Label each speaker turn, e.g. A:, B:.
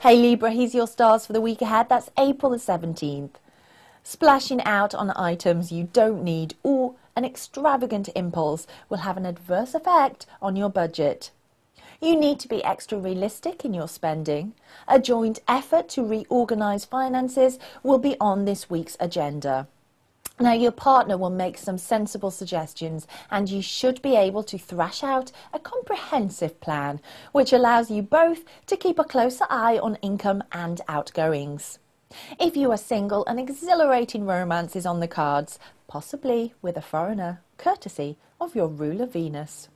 A: Hey Libra, here's your stars for the week ahead. That's April the 17th. Splashing out on items you don't need or an extravagant impulse will have an adverse effect on your budget. You need to be extra realistic in your spending. A joint effort to reorganize finances will be on this week's agenda. Now, your partner will make some sensible suggestions, and you should be able to thrash out a comprehensive plan which allows you both to keep a closer eye on income and outgoings. If you are single, an exhilarating romance is on the cards, possibly with a foreigner, courtesy of your ruler
B: Venus.